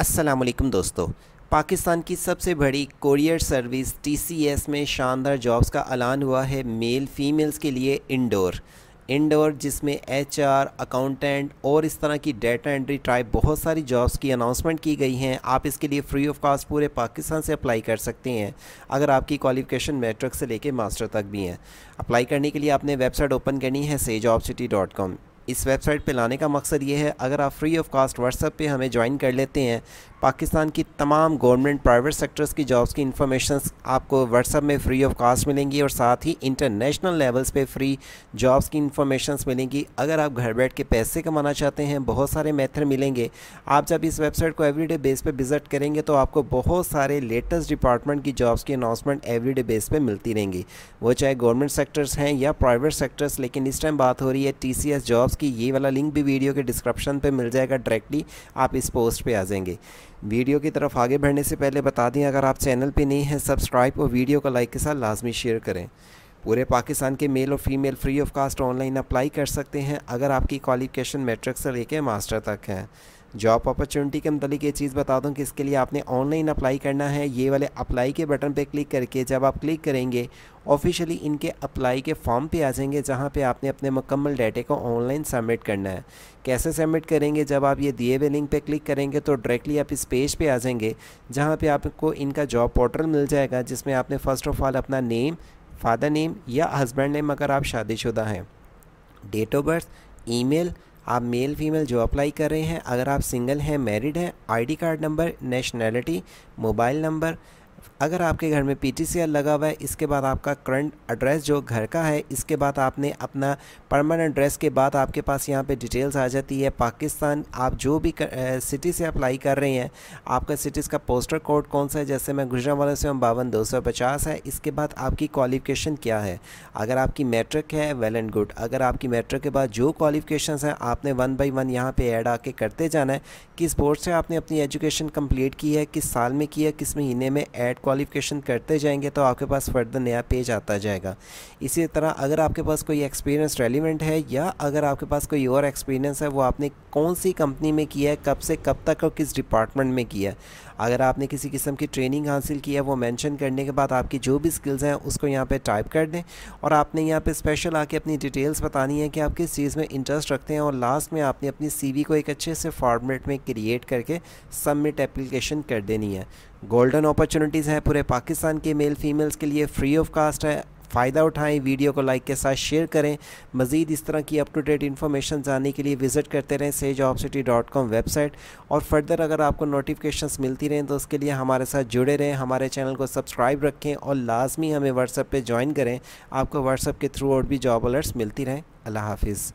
असलम दोस्तों पाकिस्तान की सबसे बड़ी कोरियर सर्विस टीसीएस में शानदार जॉब्स का ऐलान हुआ है मेल फीमेल्स के लिए इंडोर इंडोर जिसमें एचआर अकाउंटेंट और इस तरह की डेटा एंट्री ट्राइप बहुत सारी जॉब्स की अनाउंसमेंट की गई हैं आप इसके लिए फ्री ऑफ कॉस्ट पूरे पाकिस्तान से अप्लाई कर सकते हैं अगर आपकी क्वालिफिकेशन मेट्रिक से लेकर मास्टर तक भी हैं अप्लाई करने के लिए आपने वेबसाइट ओपन करनी है से इस वेबसाइट पे लाने का मकसद ये है अगर आप फ्री ऑफ कास्ट व्हाट्सअप पे हमें ज्वाइन कर लेते हैं पाकिस्तान की तमाम गवर्नमेंट प्राइवेट सेक्टर्स की जॉब्स की इन्फॉर्मेशन आपको व्हाट्सअप में फ्री ऑफ कास्ट मिलेंगी और साथ ही इंटरनेशनल लेवल्स पे फ्री जॉब्स की इन्फॉर्मेशन मिलेंगी अगर आप घर बैठ के पैसे कमाना चाहते हैं बहुत सारे मेथड मिलेंगे आप जब इस वेबसाइट को एवरीडे बेस पे विज़िट करेंगे तो आपको बहुत सारे लेटेस्ट डिपार्टमेंट की जॉब्स की अनाउंसमेंट एवरीडे बेस पे मिलती रहेंगी वो चाहे गवर्नमेंट सेक्टर्स हैं या प्राइवेट सेक्टर्स लेकिन इस टाइम बात हो रही है एस जॉब्स की ये वाला लिंक भी वीडियो के डिस्क्रिप्शन पर मिल जाएगा डायरेक्टली आप इस पोस्ट पर आ जाएंगे वीडियो की तरफ आगे बढ़ने से पहले बता दें अगर आप चैनल पे नहीं हैं सब्सक्राइब और वीडियो को लाइक के साथ लाजमी शेयर करें पूरे पाकिस्तान के मेल और female free of cost online apply कर सकते हैं अगर आपकी क्वालिफिकेशन मेट्रिक से लेकर मास्टर तक है जॉब अपॉर्चुनिटी के मतलब ये चीज़ बता दूँ कि इसके लिए आपने ऑनलाइन अप्लाई करना है ये वाले अप्लाई के बटन पे क्लिक करके जब आप क्लिक करेंगे ऑफिशियली इनके अप्लाई के फॉर्म पे आ जाएंगे जहाँ पे आपने अपने मुकम्मल डाटे को ऑनलाइन सबमिट करना है कैसे सबमिट करेंगे जब आप ये दिए हुए लिंक पे क्लिक करेंगे तो डायरेक्टली आप इस पेज पे आ जाएंगे जहाँ पे आपको इनका जॉब पोर्टल मिल जाएगा जिसमें आपने फ़र्स्ट ऑफ ऑल अपना नेम फादर नेम या हस्बैंड नेम अगर आप शादीशुदा हैं डेट ऑफ बर्थ ईमेल आप मेल फीमेल जो अप्लाई कर रहे हैं अगर आप सिंगल हैं मैरिड हैं ID card number nationality mobile number अगर आपके घर में पी लगा हुआ है इसके बाद आपका करंट एड्रेस जो घर का है इसके बाद आपने अपना परमानेंट एड्रेस के बाद आपके पास यहाँ पे डिटेल्स आ जाती है पाकिस्तान आप जो भी सिटी से अप्लाई कर रहे हैं आपका सिटीज़ का पोस्टर कोड कौन सा है जैसे मैं गुजरा वाले से हम बावन दो सौ पचास है इसके बाद आपकी क्वालिफिकेशन क्या है अगर आपकी मैट्रिक है वेल एंड गुड अगर आपकी मैट्रिक के बाद जो क्वालिफिकेशन हैं आपने वन बाई वन यहाँ पर ऐड आके करते जाना है किस बोर्ड से आपने अपनी एजुकेशन कंप्लीट की है किस साल में की है किस महीने में एड नेट क्वालिफिकेशन करते जाएंगे तो आपके पास फर्दर नया पेज आता जाएगा इसी तरह अगर आपके पास कोई एक्सपीरियंस रेलिवेंट है या अगर आपके पास कोई और एक्सपीरियंस है वो आपने कौन सी कंपनी में किया है कब से कब तक और किस डिपार्टमेंट में किया है अगर आपने किसी किस्म की ट्रेनिंग हासिल की है वो मेंशन करने के बाद आपकी जो भी स्किल्स हैं उसको यहाँ पे टाइप कर दें और आपने यहाँ पे स्पेशल आके अपनी डिटेल्स बतानी है कि आप किस चीज़ में इंटरेस्ट रखते हैं और लास्ट में आपने अपनी सीवी को एक अच्छे से फॉर्मेट में क्रिएट करके सबमिट एप्लीकेशन कर देनी है गोल्डन अपॉर्चुनिटीज़ है पूरे पाकिस्तान के मेल फीमेल्स के लिए फ्री ऑफ कास्ट है फ़ायदा उठाएं वीडियो को लाइक के साथ शेयर करें मज़ीद इस तरह की अप टू डेट इन्फॉर्मेशन जानने के लिए विज़िट करते रहें sage of city dot com website और फर्दर अगर आपको नोटिफिकेशन मिलती रहें तो उसके लिए हमारे साथ जुड़े रहें हमारे चैनल को सब्सक्राइब रखें और लाजमी हमें व्हाट्सएप पर ज्वाइन करें आपको व्हाट्सएप के थ्रू और भी जॉब अलर्ट्स मिलती रहें अल्लाह हाफिज़